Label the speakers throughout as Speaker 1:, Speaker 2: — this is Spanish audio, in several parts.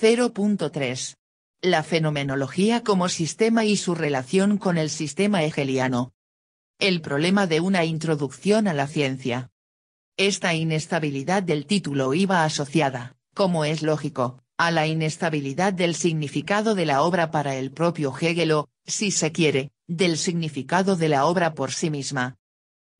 Speaker 1: 0.3. La fenomenología como sistema y su relación con el sistema hegeliano. El problema de una introducción a la ciencia. Esta inestabilidad del título iba asociada, como es lógico, a la inestabilidad del significado de la obra para el propio Hegel o, si se quiere, del significado de la obra por sí misma.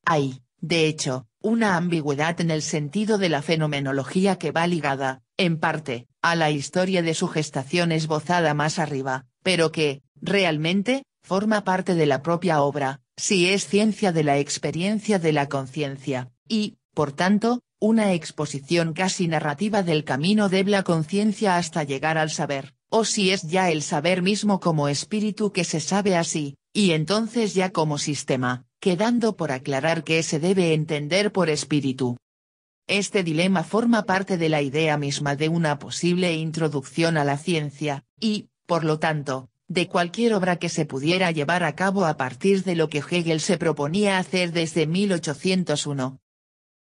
Speaker 1: Hay, de hecho, una ambigüedad en el sentido de la fenomenología que va ligada, en parte, a la historia de su gestación esbozada más arriba, pero que, realmente, forma parte de la propia obra, si es ciencia de la experiencia de la conciencia, y, por tanto, una exposición casi narrativa del camino de la conciencia hasta llegar al saber, o si es ya el saber mismo como espíritu que se sabe así, y entonces ya como sistema, quedando por aclarar que se debe entender por espíritu, este dilema forma parte de la idea misma de una posible introducción a la ciencia, y, por lo tanto, de cualquier obra que se pudiera llevar a cabo a partir de lo que Hegel se proponía hacer desde 1801.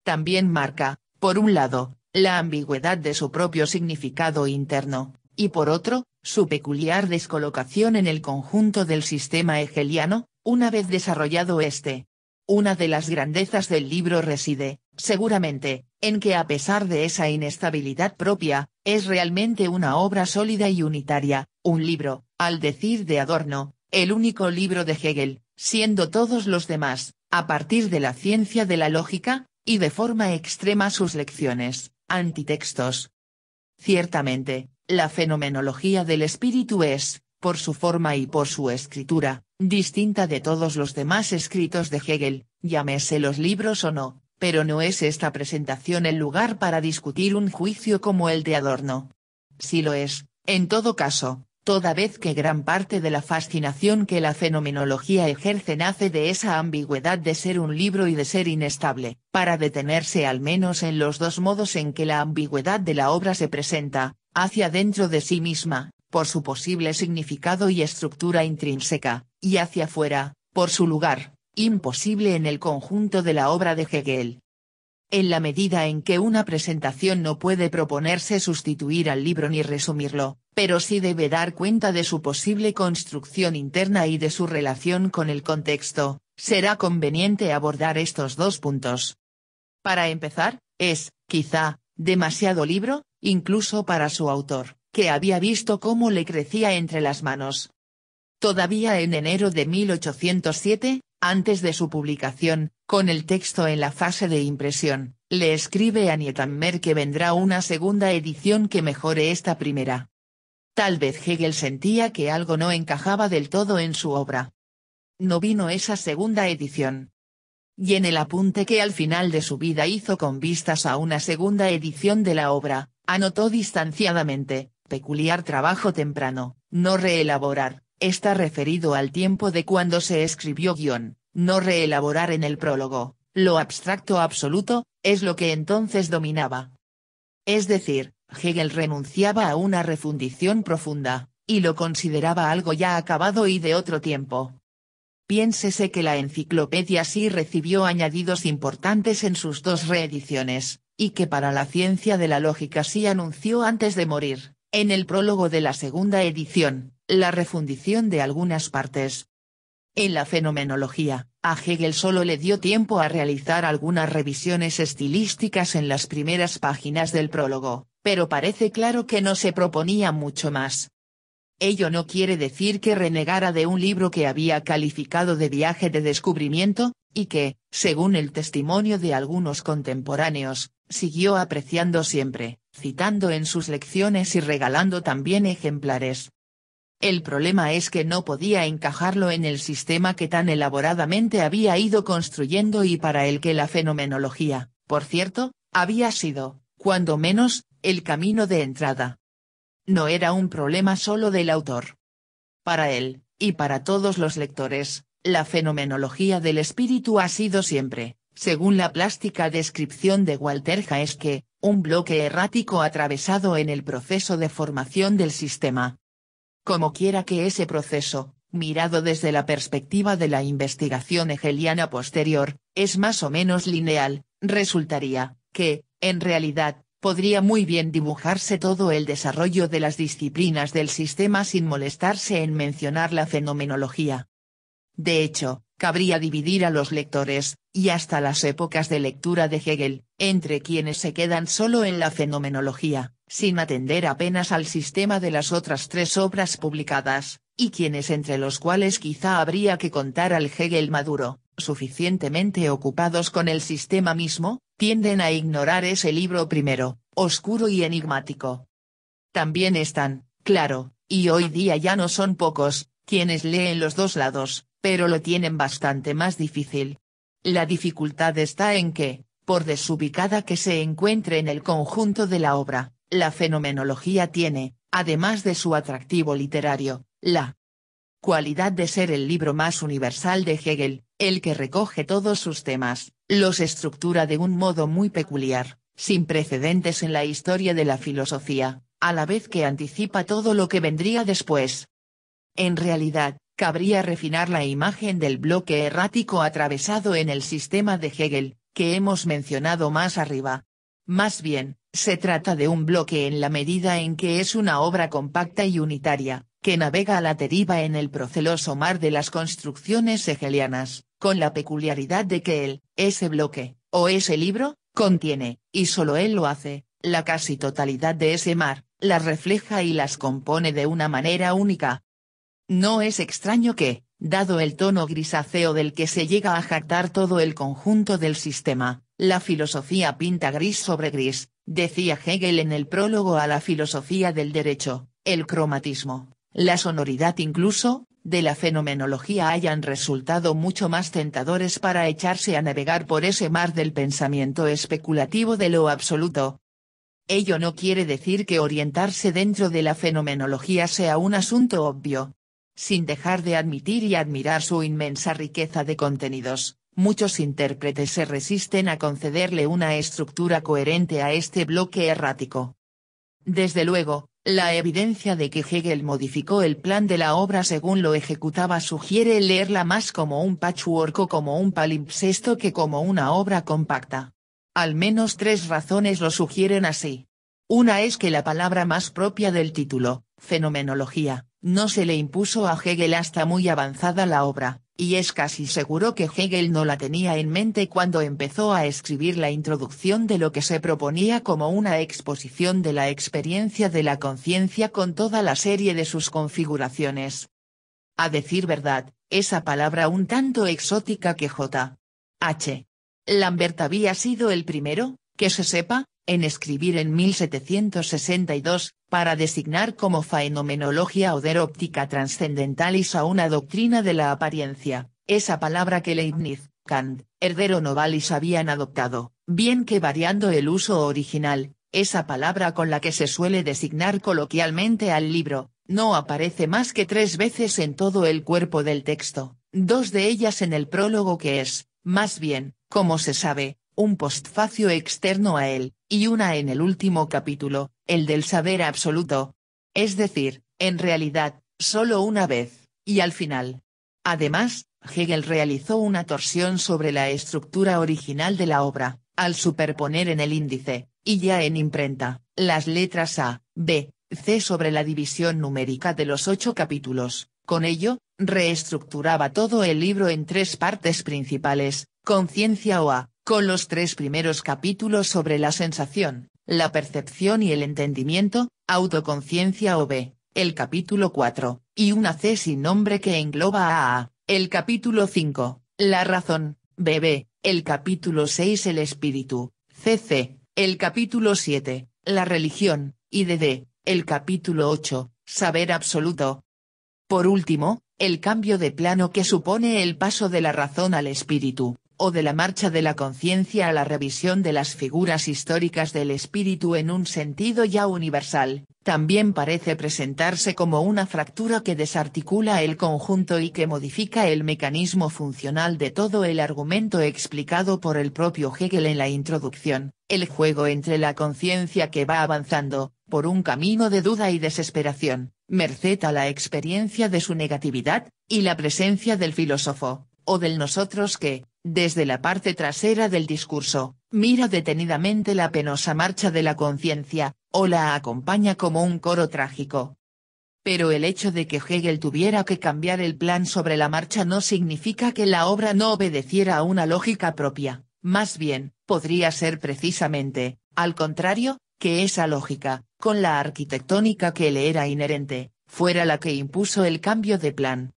Speaker 1: También marca, por un lado, la ambigüedad de su propio significado interno, y por otro, su peculiar descolocación en el conjunto del sistema hegeliano, una vez desarrollado este. Una de las grandezas del libro reside, Seguramente, en que a pesar de esa inestabilidad propia, es realmente una obra sólida y unitaria, un libro, al decir de Adorno, el único libro de Hegel, siendo todos los demás, a partir de la ciencia de la lógica, y de forma extrema sus lecciones, antitextos. Ciertamente, la fenomenología del espíritu es, por su forma y por su escritura, distinta de todos los demás escritos de Hegel, llámese los libros o no, pero no es esta presentación el lugar para discutir un juicio como el de Adorno. Si lo es, en todo caso, toda vez que gran parte de la fascinación que la fenomenología ejerce nace de esa ambigüedad de ser un libro y de ser inestable, para detenerse al menos en los dos modos en que la ambigüedad de la obra se presenta, hacia dentro de sí misma, por su posible significado y estructura intrínseca, y hacia fuera, por su lugar, imposible en el conjunto de la obra de Hegel. En la medida en que una presentación no puede proponerse sustituir al libro ni resumirlo, pero sí debe dar cuenta de su posible construcción interna y de su relación con el contexto, será conveniente abordar estos dos puntos. Para empezar, es, quizá, demasiado libro, incluso para su autor, que había visto cómo le crecía entre las manos. Todavía en enero de 1807, antes de su publicación, con el texto en la fase de impresión, le escribe a Nietammer que vendrá una segunda edición que mejore esta primera. Tal vez Hegel sentía que algo no encajaba del todo en su obra. No vino esa segunda edición. Y en el apunte que al final de su vida hizo con vistas a una segunda edición de la obra, anotó distanciadamente, peculiar trabajo temprano, no reelaborar, está referido al tiempo de cuando se escribió guión, no reelaborar en el prólogo, lo abstracto absoluto, es lo que entonces dominaba. Es decir, Hegel renunciaba a una refundición profunda, y lo consideraba algo ya acabado y de otro tiempo. Piénsese que la enciclopedia sí recibió añadidos importantes en sus dos reediciones, y que para la ciencia de la lógica sí anunció antes de morir, en el prólogo de la segunda edición, la refundición de algunas partes. En la fenomenología, a Hegel solo le dio tiempo a realizar algunas revisiones estilísticas en las primeras páginas del prólogo, pero parece claro que no se proponía mucho más. Ello no quiere decir que renegara de un libro que había calificado de viaje de descubrimiento, y que, según el testimonio de algunos contemporáneos, siguió apreciando siempre, citando en sus lecciones y regalando también ejemplares. El problema es que no podía encajarlo en el sistema que tan elaboradamente había ido construyendo y para el que la fenomenología, por cierto, había sido, cuando menos, el camino de entrada. No era un problema solo del autor. Para él, y para todos los lectores, la fenomenología del espíritu ha sido siempre, según la plástica descripción de Walter que, un bloque errático atravesado en el proceso de formación del sistema, como quiera que ese proceso, mirado desde la perspectiva de la investigación hegeliana posterior, es más o menos lineal, resultaría, que, en realidad, podría muy bien dibujarse todo el desarrollo de las disciplinas del sistema sin molestarse en mencionar la fenomenología. De hecho, cabría dividir a los lectores, y hasta las épocas de lectura de Hegel, entre quienes se quedan solo en la fenomenología, sin atender apenas al sistema de las otras tres obras publicadas, y quienes entre los cuales quizá habría que contar al Hegel maduro, suficientemente ocupados con el sistema mismo, tienden a ignorar ese libro primero, oscuro y enigmático. También están, claro, y hoy día ya no son pocos, quienes leen los dos lados, pero lo tienen bastante más difícil. La dificultad está en que, por desubicada que se encuentre en el conjunto de la obra, la fenomenología tiene, además de su atractivo literario, la cualidad de ser el libro más universal de Hegel, el que recoge todos sus temas, los estructura de un modo muy peculiar, sin precedentes en la historia de la filosofía, a la vez que anticipa todo lo que vendría después. En realidad, cabría refinar la imagen del bloque errático atravesado en el sistema de Hegel, que hemos mencionado más arriba. Más bien, se trata de un bloque en la medida en que es una obra compacta y unitaria, que navega a la deriva en el proceloso mar de las construcciones hegelianas, con la peculiaridad de que él, ese bloque, o ese libro, contiene, y solo él lo hace, la casi totalidad de ese mar, las refleja y las compone de una manera única. No es extraño que, dado el tono grisáceo del que se llega a jactar todo el conjunto del sistema, la filosofía pinta gris sobre gris, decía Hegel en el prólogo a la filosofía del derecho, el cromatismo, la sonoridad incluso, de la fenomenología hayan resultado mucho más tentadores para echarse a navegar por ese mar del pensamiento especulativo de lo absoluto. Ello no quiere decir que orientarse dentro de la fenomenología sea un asunto obvio. Sin dejar de admitir y admirar su inmensa riqueza de contenidos, muchos intérpretes se resisten a concederle una estructura coherente a este bloque errático. Desde luego, la evidencia de que Hegel modificó el plan de la obra según lo ejecutaba sugiere leerla más como un patchwork o como un palimpsesto que como una obra compacta. Al menos tres razones lo sugieren así. Una es que la palabra más propia del título, fenomenología, no se le impuso a Hegel hasta muy avanzada la obra, y es casi seguro que Hegel no la tenía en mente cuando empezó a escribir la introducción de lo que se proponía como una exposición de la experiencia de la conciencia con toda la serie de sus configuraciones. A decir verdad, esa palabra un tanto exótica que J. H. Lambert había sido el primero, que se sepa, en escribir en 1762, para designar como fenomenología o der óptica transcendentalis a una doctrina de la apariencia, esa palabra que Leibniz, Kant, Herder Novalis habían adoptado, bien que variando el uso original, esa palabra con la que se suele designar coloquialmente al libro, no aparece más que tres veces en todo el cuerpo del texto, dos de ellas en el prólogo que es, más bien, como se sabe, un postfacio externo a él, y una en el último capítulo, el del saber absoluto. Es decir, en realidad, solo una vez, y al final. Además, Hegel realizó una torsión sobre la estructura original de la obra, al superponer en el índice, y ya en imprenta, las letras A, B, C sobre la división numérica de los ocho capítulos. Con ello, reestructuraba todo el libro en tres partes principales, conciencia o A, con los tres primeros capítulos sobre la sensación, la percepción y el entendimiento, autoconciencia o B, el capítulo 4, y una C sin nombre que engloba a A, el capítulo 5, la razón, BB, el capítulo 6 el espíritu, CC, el capítulo 7, la religión, y DD, el capítulo 8, saber absoluto. Por último, el cambio de plano que supone el paso de la razón al espíritu, o de la marcha de la conciencia a la revisión de las figuras históricas del espíritu en un sentido ya universal, también parece presentarse como una fractura que desarticula el conjunto y que modifica el mecanismo funcional de todo el argumento explicado por el propio Hegel en la introducción, el juego entre la conciencia que va avanzando, por un camino de duda y desesperación, merced a la experiencia de su negatividad, y la presencia del filósofo, o del nosotros que, desde la parte trasera del discurso, mira detenidamente la penosa marcha de la conciencia, o la acompaña como un coro trágico. Pero el hecho de que Hegel tuviera que cambiar el plan sobre la marcha no significa que la obra no obedeciera a una lógica propia, más bien, podría ser precisamente, al contrario, que esa lógica, con la arquitectónica que le era inherente, fuera la que impuso el cambio de plan.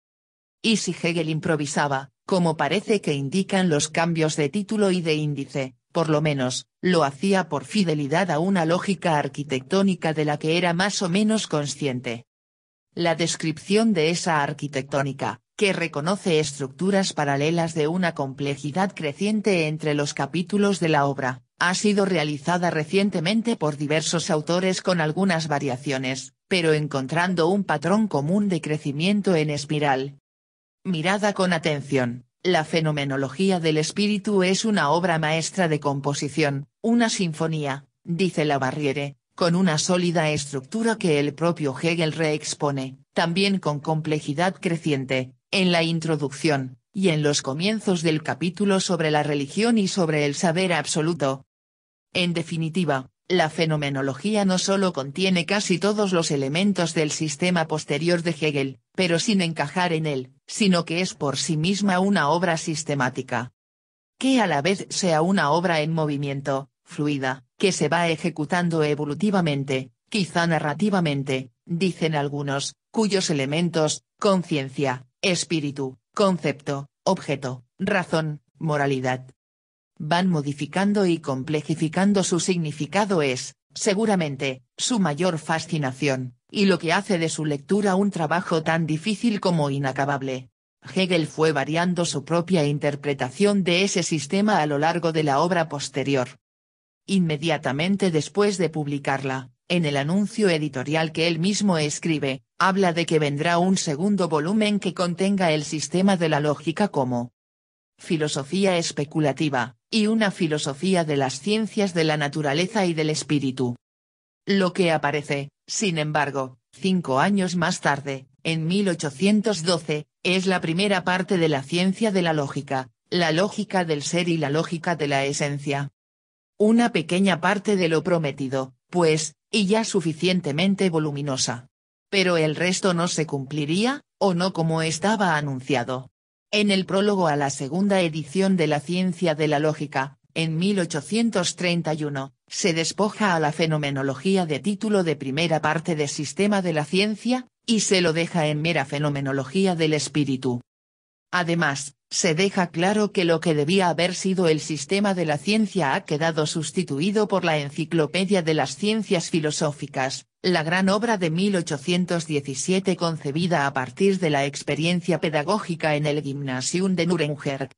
Speaker 1: Y si Hegel improvisaba, como parece que indican los cambios de título y de índice, por lo menos, lo hacía por fidelidad a una lógica arquitectónica de la que era más o menos consciente. La descripción de esa arquitectónica, que reconoce estructuras paralelas de una complejidad creciente entre los capítulos de la obra, ha sido realizada recientemente por diversos autores con algunas variaciones, pero encontrando un patrón común de crecimiento en espiral, Mirada con atención. La fenomenología del espíritu es una obra maestra de composición, una sinfonía, dice la Barriere, con una sólida estructura que el propio Hegel reexpone, también con complejidad creciente, en la introducción, y en los comienzos del capítulo sobre la religión y sobre el saber absoluto. En definitiva, la fenomenología no solo contiene casi todos los elementos del sistema posterior de Hegel, pero sin encajar en él, sino que es por sí misma una obra sistemática. Que a la vez sea una obra en movimiento, fluida, que se va ejecutando evolutivamente, quizá narrativamente, dicen algunos, cuyos elementos, conciencia, espíritu, concepto, objeto, razón, moralidad, van modificando y complejificando su significado es, seguramente, su mayor fascinación y lo que hace de su lectura un trabajo tan difícil como inacabable. Hegel fue variando su propia interpretación de ese sistema a lo largo de la obra posterior. Inmediatamente después de publicarla, en el anuncio editorial que él mismo escribe, habla de que vendrá un segundo volumen que contenga el sistema de la lógica como filosofía especulativa, y una filosofía de las ciencias de la naturaleza y del espíritu. Lo que aparece, sin embargo, cinco años más tarde, en 1812, es la primera parte de la ciencia de la lógica, la lógica del ser y la lógica de la esencia. Una pequeña parte de lo prometido, pues, y ya suficientemente voluminosa. Pero el resto no se cumpliría, o no como estaba anunciado. En el prólogo a la segunda edición de la ciencia de la lógica, en 1831, se despoja a la fenomenología de título de primera parte de Sistema de la Ciencia, y se lo deja en mera fenomenología del espíritu. Además, se deja claro que lo que debía haber sido el sistema de la ciencia ha quedado sustituido por la Enciclopedia de las Ciencias Filosóficas, la gran obra de 1817 concebida a partir de la experiencia pedagógica en el Gymnasium de Nuremberg,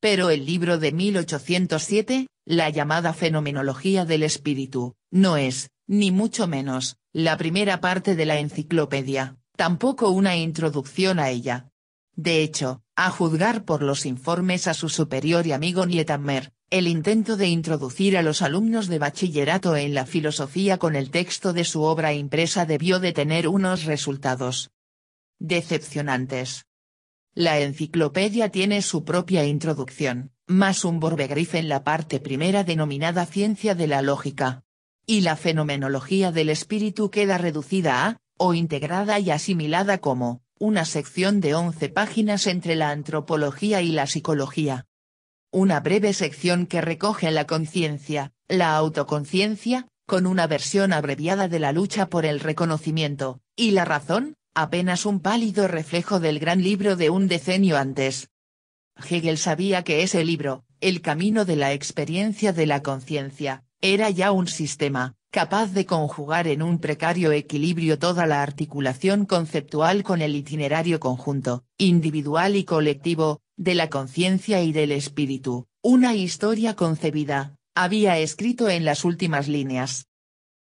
Speaker 1: pero el libro de 1807, la llamada Fenomenología del Espíritu, no es, ni mucho menos, la primera parte de la enciclopedia, tampoco una introducción a ella. De hecho, a juzgar por los informes a su superior y amigo Nietammer, el intento de introducir a los alumnos de bachillerato en la filosofía con el texto de su obra impresa debió de tener unos resultados decepcionantes. La enciclopedia tiene su propia introducción, más un borbegrif en la parte primera denominada Ciencia de la Lógica. Y la fenomenología del espíritu queda reducida a, o integrada y asimilada como, una sección de 11 páginas entre la antropología y la psicología. Una breve sección que recoge la conciencia, la autoconciencia, con una versión abreviada de la lucha por el reconocimiento, y la razón, apenas un pálido reflejo del gran libro de un decenio antes. Hegel sabía que ese libro, El camino de la experiencia de la conciencia, era ya un sistema, capaz de conjugar en un precario equilibrio toda la articulación conceptual con el itinerario conjunto, individual y colectivo, de la conciencia y del espíritu, una historia concebida, había escrito en las últimas líneas.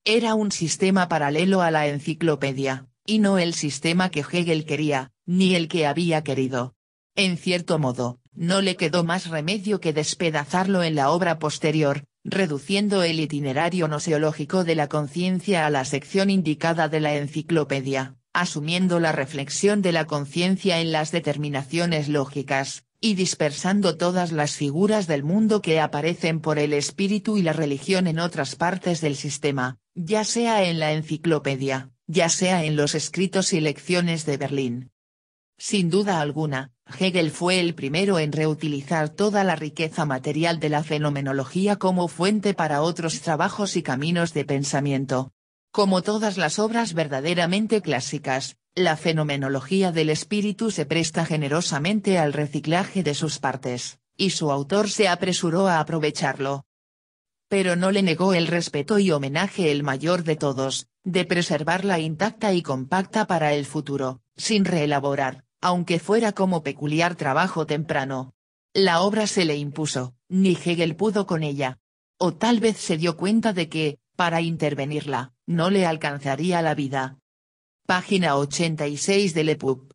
Speaker 1: Era un sistema paralelo a la enciclopedia, y no el sistema que Hegel quería, ni el que había querido. En cierto modo, no le quedó más remedio que despedazarlo en la obra posterior, reduciendo el itinerario noseológico de la conciencia a la sección indicada de la enciclopedia, asumiendo la reflexión de la conciencia en las determinaciones lógicas, y dispersando todas las figuras del mundo que aparecen por el espíritu y la religión en otras partes del sistema, ya sea en la enciclopedia, ya sea en los escritos y lecciones de Berlín. Sin duda alguna, Hegel fue el primero en reutilizar toda la riqueza material de la fenomenología como fuente para otros trabajos y caminos de pensamiento. Como todas las obras verdaderamente clásicas, la fenomenología del espíritu se presta generosamente al reciclaje de sus partes, y su autor se apresuró a aprovecharlo. Pero no le negó el respeto y homenaje el mayor de todos, de preservarla intacta y compacta para el futuro, sin reelaborar, aunque fuera como peculiar trabajo temprano. La obra se le impuso, ni Hegel pudo con ella. O tal vez se dio cuenta de que, para intervenirla, no le alcanzaría la vida. Página 86 del EPUB